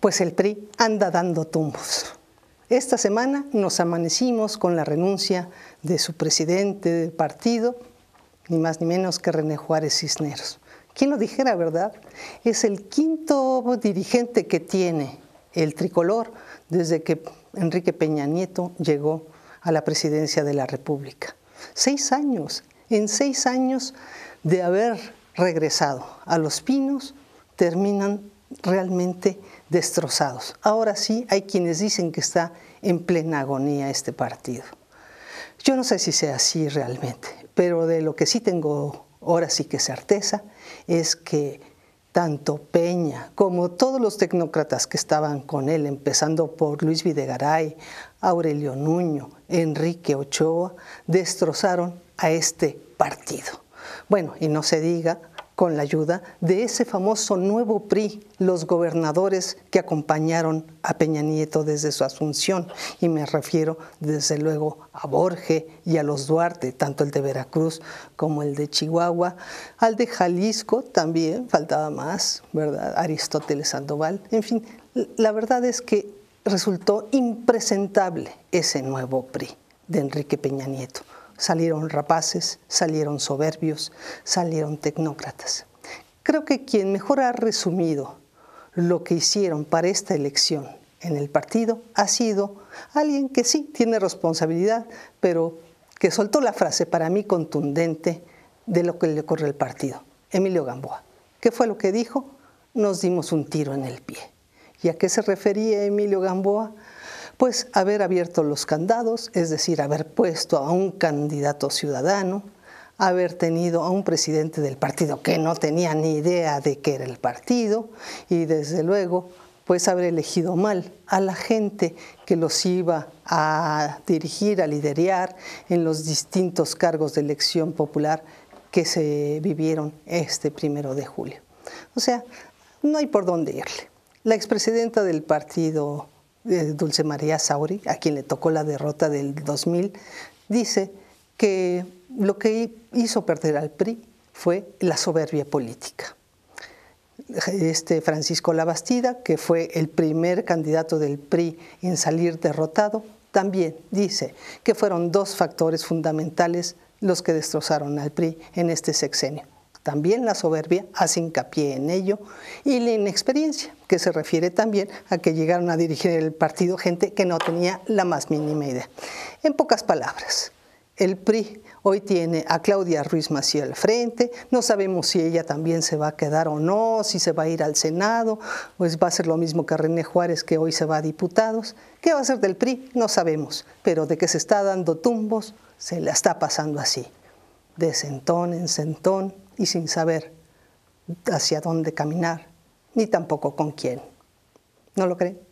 pues el PRI anda dando tumbos. Esta semana nos amanecimos con la renuncia de su presidente del partido, ni más ni menos que René Juárez Cisneros. ¿Quién lo dijera, verdad? Es el quinto dirigente que tiene el tricolor desde que Enrique Peña Nieto llegó a la presidencia de la República. Seis años, en seis años de haber regresado a Los Pinos, terminan realmente destrozados. Ahora sí hay quienes dicen que está en plena agonía este partido. Yo no sé si sea así realmente, pero de lo que sí tengo ahora sí que certeza es que tanto Peña como todos los tecnócratas que estaban con él, empezando por Luis Videgaray, Aurelio Nuño, Enrique Ochoa, destrozaron a este partido. Bueno, y no se diga con la ayuda de ese famoso nuevo PRI, los gobernadores que acompañaron a Peña Nieto desde su asunción. Y me refiero desde luego a Borge y a los Duarte, tanto el de Veracruz como el de Chihuahua, al de Jalisco también, faltaba más, ¿verdad? Aristóteles Sandoval, en fin, la verdad es que resultó impresentable ese nuevo PRI de Enrique Peña Nieto salieron rapaces, salieron soberbios, salieron tecnócratas. Creo que quien mejor ha resumido lo que hicieron para esta elección en el partido ha sido alguien que sí tiene responsabilidad, pero que soltó la frase para mí contundente de lo que le ocurre al partido, Emilio Gamboa. ¿Qué fue lo que dijo? Nos dimos un tiro en el pie. ¿Y a qué se refería Emilio Gamboa? pues haber abierto los candados, es decir, haber puesto a un candidato ciudadano, haber tenido a un presidente del partido que no tenía ni idea de qué era el partido y desde luego pues haber elegido mal a la gente que los iba a dirigir, a liderar en los distintos cargos de elección popular que se vivieron este primero de julio. O sea, no hay por dónde irle. La expresidenta del partido Dulce María Sauri, a quien le tocó la derrota del 2000, dice que lo que hizo perder al PRI fue la soberbia política. Este Francisco Labastida, que fue el primer candidato del PRI en salir derrotado, también dice que fueron dos factores fundamentales los que destrozaron al PRI en este sexenio. También la soberbia hace hincapié en ello y la inexperiencia, que se refiere también a que llegaron a dirigir el partido gente que no tenía la más mínima idea. En pocas palabras, el PRI hoy tiene a Claudia Ruiz Maciel al frente, no sabemos si ella también se va a quedar o no, si se va a ir al Senado, pues va a ser lo mismo que René Juárez que hoy se va a diputados. ¿Qué va a ser del PRI? No sabemos, pero de que se está dando tumbos, se la está pasando así. De sentón en sentón, y sin saber hacia dónde caminar, ni tampoco con quién. ¿No lo creen?